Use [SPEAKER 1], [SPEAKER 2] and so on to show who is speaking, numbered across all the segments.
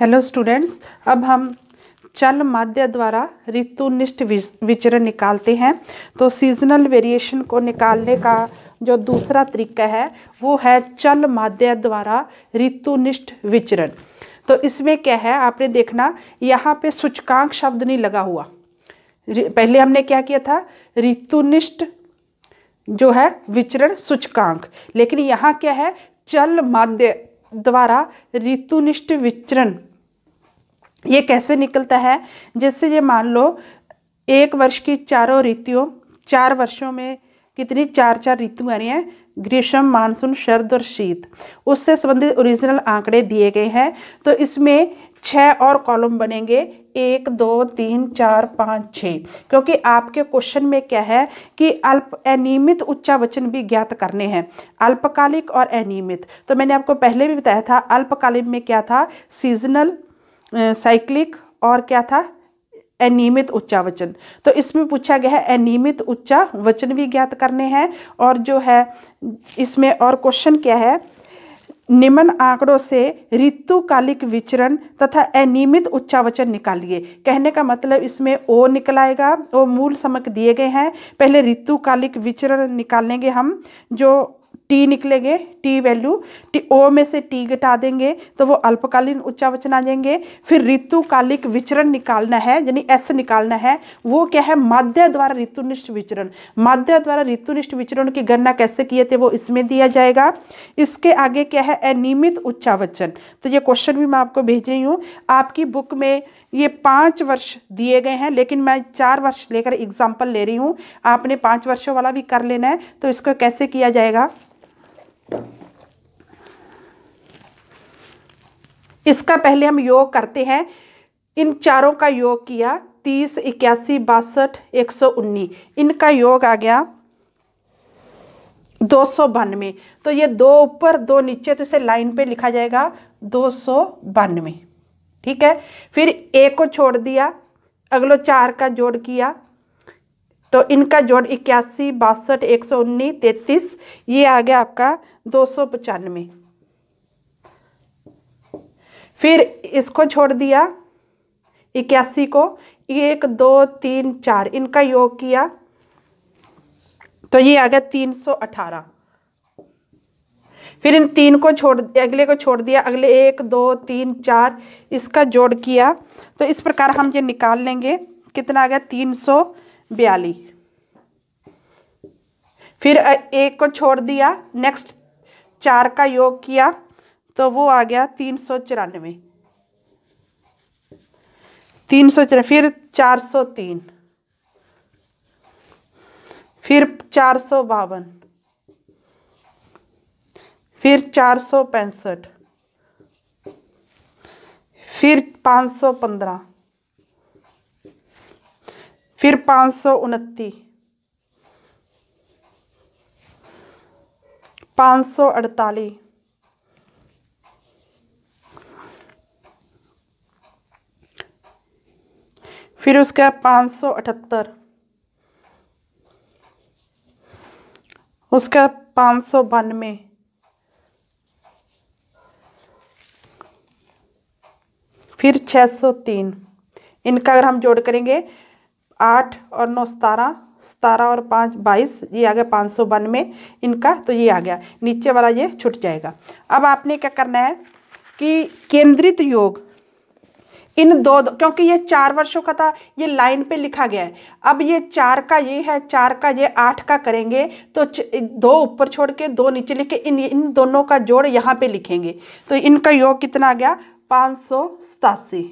[SPEAKER 1] hello students अब हम चल माध्य द्वारा ऋतुनिष्ठ विचरण निकालते हैं तो सीजनल वेरिएशन को निकालने का जो दूसरा तरीका है वो है चल माध्य द्वारा ऋतुनिष्ठ विचरण तो इसमें क्या है आपने देखना यहाँ पे सूचकांक शब्द नहीं लगा हुआ पहले हमने क्या किया था ऋतुनिष्ठ जो है विचरण सूचकांक लेकिन यहाँ क्या है चल माध्य द्वारा ऋतुनिष्ठ विचरण ये कैसे निकलता है जैसे ये मान लो एक वर्ष की चारों ऋतुओं चार वर्षों में कितनी चार चार ऋतु आ रही हैं ग्रीष्म मानसून शरद और शीत उससे संबंधित ओरिजिनल आंकड़े दिए गए हैं तो इसमें छः और कॉलम बनेंगे एक दो तीन चार पाँच छः क्योंकि आपके क्वेश्चन में क्या है कि अल्प अनियमित उच्चावचन भी ज्ञात करने हैं अल्पकालिक और अनियमित तो मैंने आपको पहले भी बताया था अल्पकालिक में क्या था सीजनल साइक्लिक और क्या था अनियमित उच्चावचन तो इसमें पूछा गया है अनियमित उच्चा वचन भी ज्ञात करने हैं और जो है इसमें और क्वेश्चन क्या है निम्न आंकड़ों से ऋतुकालिक विचरण तथा अनियमित उच्चावचन निकालिए कहने का मतलब इसमें ओ निकलाएगा ओ मूल समक दिए गए हैं पहले ऋतुकालिक विचरण निकालेंगे हम जो टी निकलेंगे टी वैल्यू टी ओ में से टी घटा देंगे तो वो अल्पकालीन उच्चावचन आ जाएंगे फिर ऋतुकालिक विचरण निकालना है यानी एस निकालना है वो क्या है माध्य द्वारा ऋतुनिष्ठ विचरण माध्य द्वारा ऋतुनिष्ठ विचरण की गणना कैसे किए थे वो इसमें दिया जाएगा इसके आगे क्या है अनियमित उच्चावचन तो ये क्वेश्चन भी मैं आपको भेज रही हूँ आपकी बुक में ये पाँच वर्ष दिए गए हैं लेकिन मैं चार वर्ष लेकर एग्जाम्पल ले रही हूँ आपने पाँच वर्षों वाला भी कर लेना है तो इसको कैसे किया जाएगा इसका पहले हम योग करते हैं इन चारों का योग किया तीस इक्यासी बासठ एक सौ उन्नीस इनका योग आ गया दो सौ बानवे तो ये दो ऊपर दो नीचे तो इसे लाइन पे लिखा जाएगा दो सौ बानवे ठीक है फिर एक को छोड़ दिया अगलो चार का जोड़ किया तो इनका जोड़ इक्यासी बासठ एक सौ उन्नीस तैतीस ये आ गया आपका दो सौ पचानवे फिर इसको छोड़ दिया इक्यासी को एक दो तीन चार इनका योग किया तो ये आ गया तीन सौ अठारह फिर इन तीन को छोड़ अगले को छोड़ दिया अगले एक दो तीन चार इसका जोड़ किया तो इस प्रकार हम ये निकाल लेंगे कितना आ गया तीन सौ बयाली फिर एक को छोड़ दिया नेक्स्ट चार का योग किया तो वो आ गया तीन सौ चौरानवे तीन सौ चौरा फिर चार सौ तीन फिर चार सौ बावन फिर चार सौ पैंसठ फिर पाँच सौ पंद्रह फिर पाँच सौ उनती पाँच सौ अड़तालीस फिर उसके बाद पाँच सौ अठहत्तर उसके बाद पाँच सौ बानवे फिर छः सौ तीन इनका अगर हम जोड़ करेंगे आठ और नौ सतारह सतारह और पाँच बाईस ये आ गया पाँच सौ में इनका तो ये आ गया नीचे वाला ये छूट जाएगा अब आपने क्या करना है कि केंद्रित योग इन दो, दो क्योंकि ये चार वर्षों का था ये लाइन पे लिखा गया है अब ये चार का ये है चार का ये आठ का करेंगे तो दो ऊपर छोड़ के दो नीचे लिख के इन इन दोनों का जोड़ यहाँ पे लिखेंगे तो इनका योग कितना आ गया पाँच सौ सतासी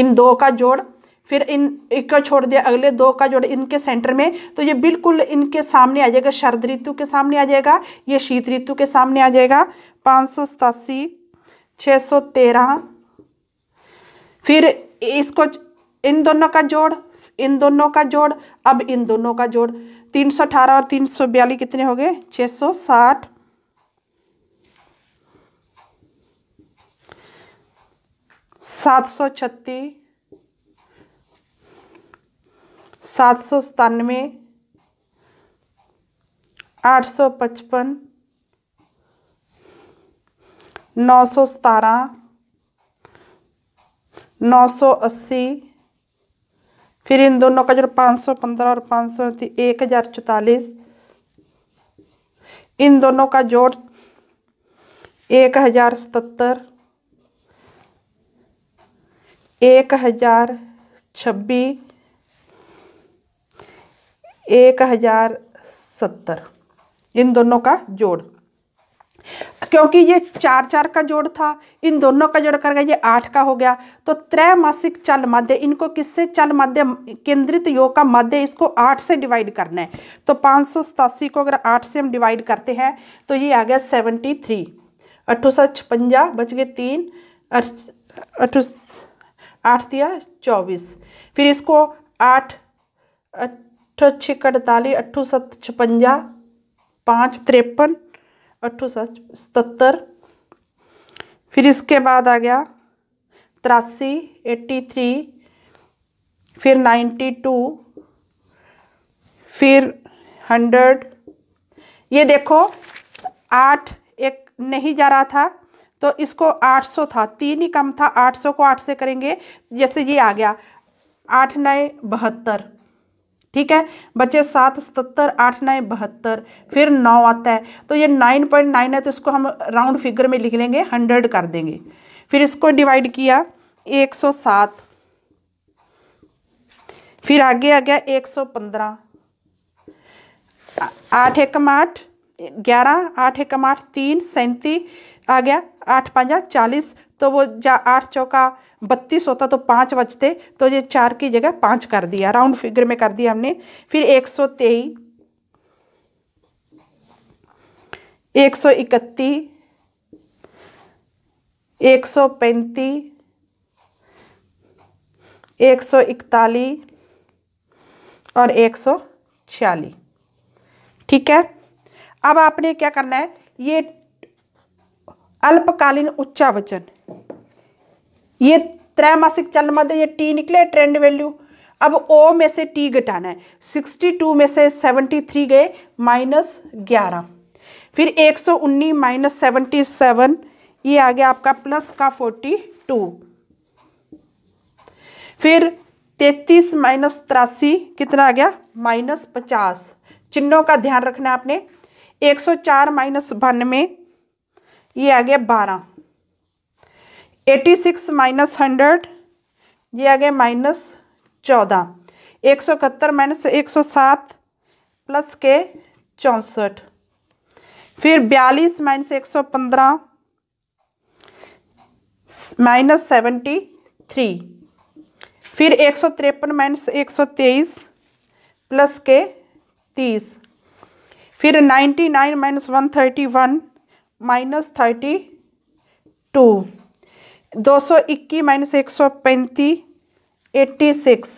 [SPEAKER 1] इन दो का जोड़ फिर इन एक का छोड़ दिया अगले दो का जोड़ इनके सेंटर में तो ये बिल्कुल इनके सामने आ जाएगा शरद ऋतु के सामने आ जाएगा ये शीत ऋतु के सामने आ जाएगा पाँच सौ सतासी छः सौ तेरह फिर इसको इन दोनों का जोड़ इन दोनों का जोड़ अब इन दोनों का जोड़ तीन सौ अठारह और तीन सौ बयालीस कितने हो गए छः सौ साठ सात सौ छत्तीस सात सौ सतानवे आठ सौ पचपन नौ सौ सतारह नौ सौ अस्सी फिर इन दोनों का जो पाँच सौ पंद्रह और पाँच सौ एक हज़ार चौतालीस इन दोनों का जोड़ एक हज़ार सतहत्तर एक हज़ार छब्बीस एक हज़ार सत्तर इन दोनों का जोड़ क्योंकि ये चार चार का जोड़ था इन दोनों का जोड़ कर गया ये आठ का हो गया तो त्रैमासिक चल माध्य इनको किससे चल माध्य केंद्रित योग का माध्य इसको आठ से डिवाइड करना है तो पाँच सौ सतासी को अगर आठ से हम डिवाइड करते हैं तो ये आ गया सेवेंटी थ्री अठो सौ छपंजा बच गए तीन अठ आठ दिया चौबीस फिर इसको आठ अठ छिक अड़तालीस अठू सत छपंजा पाँच तिरपन अठू सत सतर फिर इसके बाद आ गया तिरासी एट्टी थ्री फिर नाइन्टी टू फिर हंड्रेड ये देखो आठ एक नहीं जा रहा था तो इसको आठ सौ था तीन ही कम था आठ सौ को आठ से करेंगे जैसे ये आ गया आठ नए बहत्तर ठीक है बच्चे सात सतर आठ नए बहत्तर फिर नौ आता है तो ये नाइन पॉइंट नाइन है तो इसको हम राउंड फिगर में लिख लेंगे हंड्रेड कर देंगे फिर इसको डिवाइड किया एक सौ सात फिर आगे आ गया एक सौ पंद्रह आठ एकम आठ ग्यारह आठ एकम आठ तीन सैंतीस आ गया आठ पाँजा चालीस तो वो जा आठ चौका बत्तीस होता तो पाँच बचते तो ये चार की जगह पाँच कर दिया राउंड फिगर में कर दिया हमने फिर एक सौ तेईस एक सौ इकतीस एक सौ पैंतीस एक सौ इकतालीस और एक सौ छियालीस ठीक है अब आपने क्या करना है ये अल्पकालीन उच्चावचन ये त्रैमासिक चल मध्य ये टी निकले ट्रेंड वैल्यू अब ओ में से टी घटाना है सिक्सटी टू में से 73 थ्री गए माइनस ग्यारह फिर एक सौ उन्नीस माइनस सेवनटी सेवन ये आ गया आपका प्लस का फोर्टी टू फिर तैतीस माइनस तिरासी कितना आ गया माइनस पचास चिन्हों का ध्यान रखना है आपने एक सौ चार माइनस बानवे ये आ गया बारह एटी सिक्स माइनस हंड्रेड ये आ गया माइनस चौदह एक सौ इकहत्तर माइनस एक सौ सात प्लस के चौंसठ फिर बयालीस माइनस एक सौ पंद्रह माइनस सेवेंटी थ्री फिर एक सौ तिरपन माइनस एक सौ तेईस प्लस के तीस फिर ninety nine minus one thirty one minus thirty two दो सौ इक्कीस माइनस एक सौ पैंतीस eighty six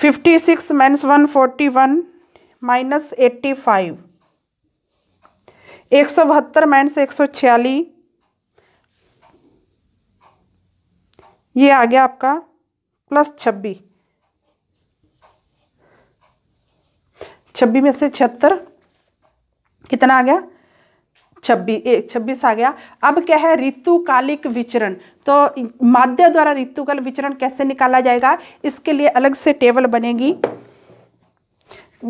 [SPEAKER 1] fifty six minus one forty one minus eighty five एक सौ बहत्तर माइनस एक सौ छियालीस ये आ गया आपका प्लस छब्बीस छब्बीस में से छिहत्तर कितना आ गया छब्बीस एक छब्बीस आ गया अब क्या है ऋतुकालिक विचरण तो माध्य द्वारा ऋतुकाल विचरण कैसे निकाला जाएगा इसके लिए अलग से टेबल बनेगी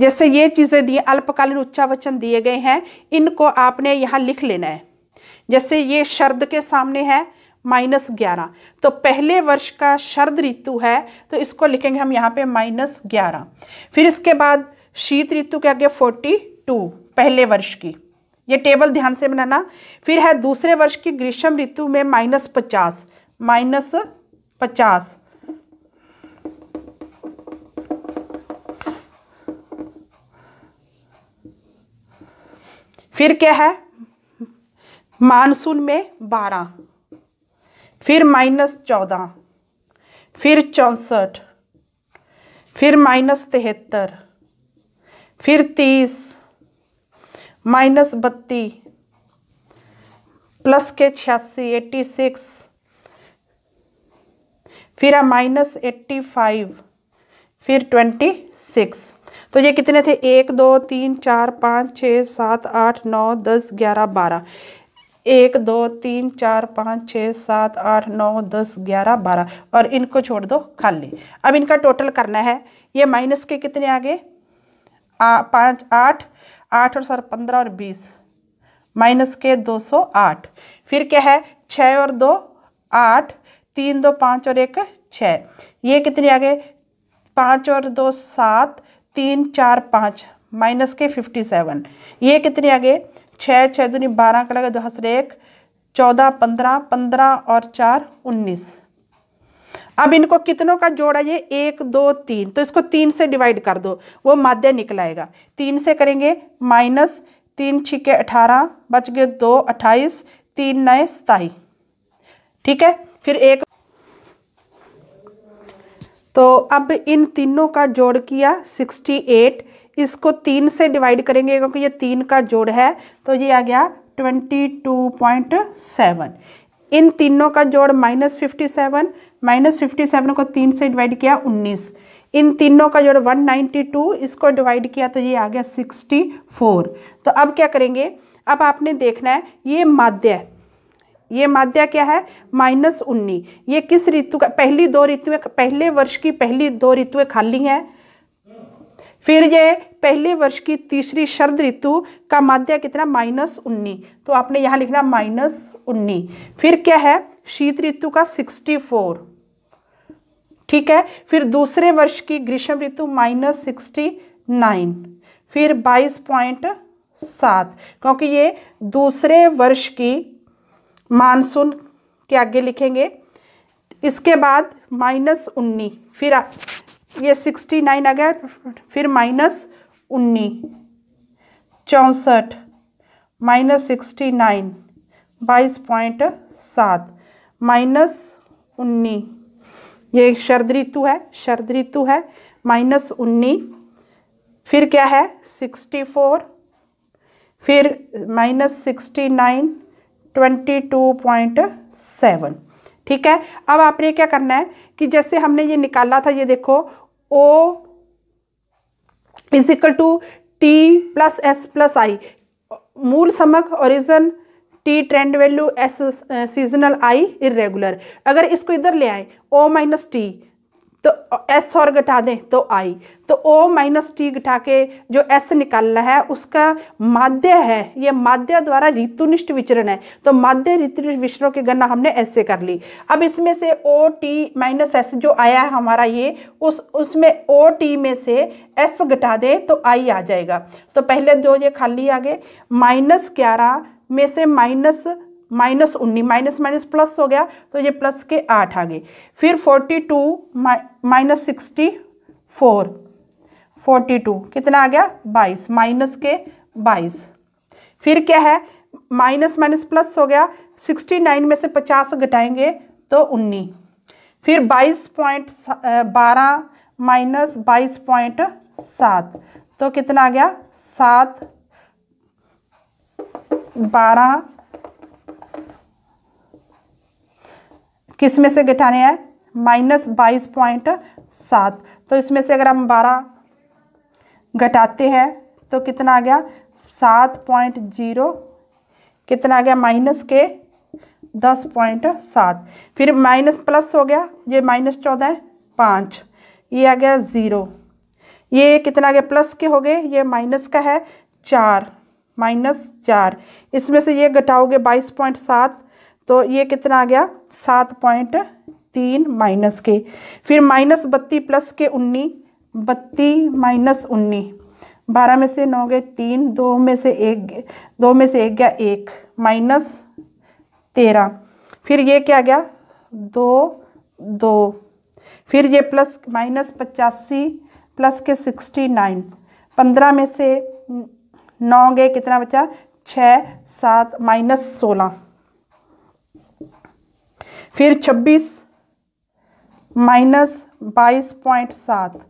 [SPEAKER 1] जैसे ये चीज़ें दी अल्पकालीन उच्चावचन दिए गए हैं इनको आपने यहाँ लिख लेना है जैसे ये शर्द के सामने है माइनस ग्यारह तो पहले वर्ष का शरद ऋतु है तो इसको लिखेंगे हम यहाँ पे माइनस ग्यारह फिर इसके बाद शीत ऋतु के आगे फोर्टी टू पहले वर्ष की ये टेबल ध्यान से बनाना फिर है दूसरे वर्ष की ग्रीष्म ऋतु में माइनस पचास माइनस पचास फिर क्या है मानसून में बारह फिर माइनस चौदह फिर चौसठ फिर माइनस तिहत्तर फिर तीस माइनस बत्ती प्लस के छियासी एट्टी सिक्स फिर है माइनस एट्टी फाइव फिर ट्वेंटी सिक्स तो ये कितने थे एक दो तीन चार पाँच छः सात आठ नौ दस ग्यारह बारह एक दो तीन चार पाँच छः सात आठ नौ दस ग्यारह बारह और इनको छोड़ दो खाली अब इनका टोटल करना है ये माइनस के कितने आ गए पाँच आठ आठ और सर पंद्रह और बीस माइनस के दो सौ आठ फिर क्या है छः और दो आठ तीन दो पाँच और एक छः ये कितने आ गए पाँच और दो सात तीन चार पाँच माइनस के फिफ्टी सेवन ये कितने आ गए छः छः दूनी बारह का लगा दो हसरे एक चौदह पंद्रह पंद्रह और चार उन्नीस अब इनको कितनों का जोड़ा ये एक दो तीन तो इसको तीन से डिवाइड कर दो वो माध्य निकल आएगा तीन से करेंगे माइनस तीन छिके अठारह बच गए दो अट्ठाईस तीन नए सताई ठीक है फिर एक तो अब इन तीनों का जोड़ किया सिक्सटी एट इसको तीन से डिवाइड करेंगे क्योंकि ये तीन का जोड़ है तो ये आ गया ट्वेंटी टू पॉइंट सेवन इन तीनों का जोड़ minus fifty seven minus fifty seven को तीन से डिवाइड किया उन्नीस इन तीनों का जो है वन नाइन्टी टू इसको डिवाइड किया तो ये आ गया सिक्सटी फोर तो अब क्या करेंगे अब आपने देखना है ये माध्य ये माध्य क्या है माइनस उन्नी ये किस ऋतु का पहली दो ऋतुएं पहले वर्ष की पहली दो ऋतुएं खाली हैं फिर ये पहले वर्ष की तीसरी शरद ऋतु का माध्य कितना माइनस उन्नीस तो आपने यहाँ लिखना माइनस उन्नी फिर क्या है शीत ऋतु का सिक्सटी फोर ठीक है फिर दूसरे वर्ष की ग्रीष्म ऋतु माइनस सिक्सटी नाइन फिर बाईस पॉइंट सात क्योंकि ये दूसरे वर्ष की मानसून के आगे लिखेंगे इसके बाद माइनस उन्नी फिर ये सिक्सटी नाइन आ गया फिर माइनस उन्नी चौंसठ माइनस सिक्सटी नाइन बाईस पॉइंट सात माइनस उन्नी ये शरद ऋतु है शरद ऋतु है माइनस उन्नीस फिर क्या है सिक्सटी फोर फिर minus sixty nine twenty two point seven ठीक है अब आपने क्या करना है कि जैसे हमने ये निकाला था ये देखो O is equal to T plus S plus I मूल समक origin T trend value S seasonal I irregular अगर इसको इधर ले आए ओ माइनस टी तो एस और घटा दें तो आई तो ओ माइनस टी घटा के जो एस निकालना है उसका माध्य है ये माध्य द्वारा ऋतुनिष्ठ विचरण है तो माध्य ऋतुनिष्ठ विचरणों की गणना हमने ऐसे कर ली अब इसमें से ओ टी माइनस एस जो आया है हमारा ये उस उसमें ओ टी में से एस घटा दें तो आई आ जाएगा तो पहले दो ये खाली आ गए माइनस ग्यारह में से माइनस माइनस उन्नीस माइनस माइनस प्लस हो गया तो ये प्लस के आठ आ गए फिर forty two minus sixty four forty two कितना आ गया बाईस माइनस के बाईस फिर क्या है माइनस माइनस प्लस हो गया सिक्सटी नाइन में से पचास घटाएंगे तो उन्नीस फिर बाईस पॉइंट बारह माइनस बाईस पॉइंट सात तो कितना आ गया सात बारह किस में से घटाने हैं माइनस बाईस पॉइंट सात तो इसमें से अगर हम बारह घटाते हैं तो कितना आ गया सात पॉइंट जीरो कितना आ गया माइनस के दस पॉइंट सात फिर माइनस प्लस हो गया ये माइनस चौदह है पाँच ये आ गया ज़ीरो ये कितना आ गया प्लस के हो गए ये माइनस का है चार माइनस चार इसमें से ये घटाओगे बाईस पॉइंट सात तो ये कितना आ गया सात पॉइंट तीन माइनस के फिर माइनस बत्ती प्लस के उन्नीस बत्ती माइनस उन्नीस बारह में से नौ गए तीन दो में से एक दो में से एक गया एक माइनस तेरह फिर ये क्या गया दो दो फिर ये प्लस माइनस पचासी प्लस के सिक्सटी नाइन पंद्रह में से नौ गए कितना बचा छ सात माइनस सोलह फिर छब्बीस माइनस बाईस पॉइंट सात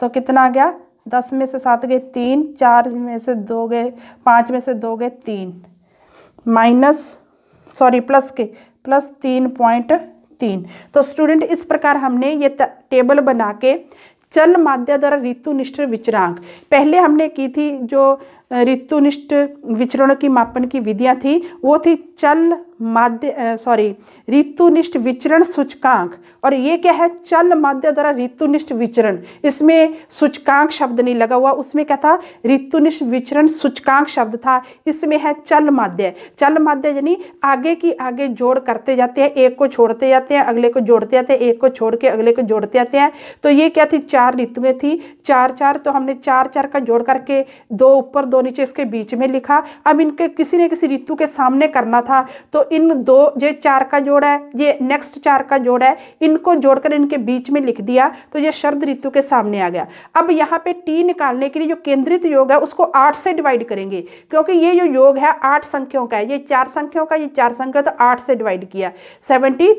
[SPEAKER 1] तो कितना आ गया दस में से सात गए तीन चार में से दो गए पाँच में से दो गए तीन माइनस सॉरी प्लस के प्लस तीन पॉइंट तीन तो स्टूडेंट इस प्रकार हमने ये टेबल बना के चल माध्य द्वारा ऋतु निष्ठ विचरांक पहले हमने की थी जो ऋतुनिष्ठ विचरण की मापन की विधियां थी वो थी चल माध्य सॉरी ऋतुनिष्ठ विचरण सूचकांक और ये क्या है चल माध्य द्वारा ऋतुनिष्ठ विचरण इसमें सूचकांक शब्द नहीं लगा हुआ उसमें क्या था ऋतुनिष्ठ विचरण सूचकांक शब्द था इसमें है चल माध्य चल माध्य यानी आगे की आगे जोड़ करते जाते हैं एक को छोड़ते जाते हैं अगले को जोड़ते जाते हैं एक को छोड़ के अगले को जोड़ते जाते हैं तो ये क्या थी चार ऋतुएं थी चार चार तो हमने चार चार का जोड़ करके दो ऊपर दो नीचे इसके बीच में लिखा अब इनके किसी ने किसी ऋतु के सामने करना था तो इन दो ये चार का जोड़ है ये नेक्स्ट चार का जोड़ है इनको जोड़कर इनके बीच में लिख दिया तो ये शरद ऋतु के सामने आ गया अब यहाँ पे टी निकालने के लिए जो केंद्रित योग है उसको आठ से डिवाइड करेंगे क्योंकि ये जो योग है आठ संख्याओं का है ये चार संख्याओं का ये चार संख्या तो आठ से डिवाइड किया सेवेंटी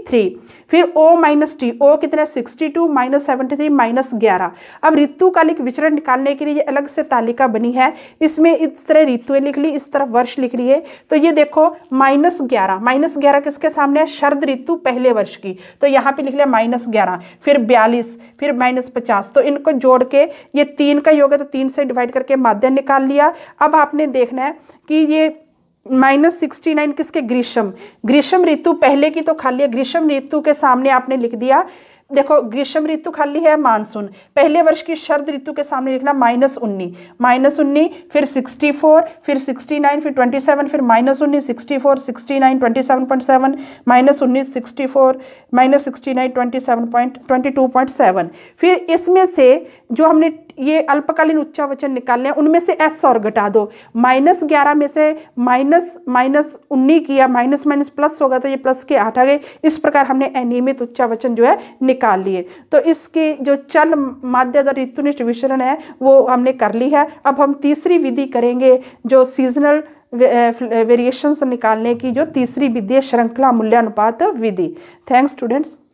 [SPEAKER 1] फिर ओ माइनस टी ओ कितने sixty two minus seventy three minus ग्यारह अब ऋतु कालिक विचरण निकालने के लिए अलग से तालिका बनी है इसमें इसमें इस तरह ऋतुएँ लिख ली इस तरफ वर्ष लिख ली है तो ये देखो माइनस ग्यारह माइनस ग्यारह किसके सामने है शरद ऋतु पहले वर्ष की तो यहाँ पे लिख लिया माइनस ग्यारह फिर बयालीस फिर माइनस पचास तो इनको जोड़ के ये तीन का योग है तो तीन से डिवाइड करके माध्यम निकाल लिया अब आपने देखना है कि ये माइनस सिक्सटी नाइन किसके ग्रीष्म ग्रीष्म ऋतु पहले की तो खाली है ग्रीष्म ऋतु के सामने आपने लिख दिया देखो ग्रीष्म ऋतु खाली है मानसून पहले वर्ष की शरद ऋतु के सामने लिखना माइनस उन्नी माइनस उन्नी फिर सिक्सटी फोर फिर सिक्सटी नाइन फिर ट्वेंटी सेवन फिर माइनस उन्नीस sixty four sixty nine twenty seven point seven minus उन्नीस sixty four minus sixty nine twenty seven point twenty two point seven फिर इसमें से जो हमने ये अल्पकालीन उच्चावचन निकालने हैं उनमें से एस और घटा दो माइनस ग्यारह में से माइनस माइनस उन्नीस किया माइनस माइनस प्लस होगा तो ये प्लस के आठ आ गए इस प्रकार हमने अनियमित उच्चावचन जो है निकाल लिए तो इसकी जो चल माध्य ऋतुनिष्ठ विचरण है वो हमने कर ली है अब हम तीसरी विधि करेंगे जो सीजनल वेरिएशंस निकालने की जो तीसरी विधि है श्रृंखला मूल्यानुपात विधि थैंक्स स्टूडेंट्स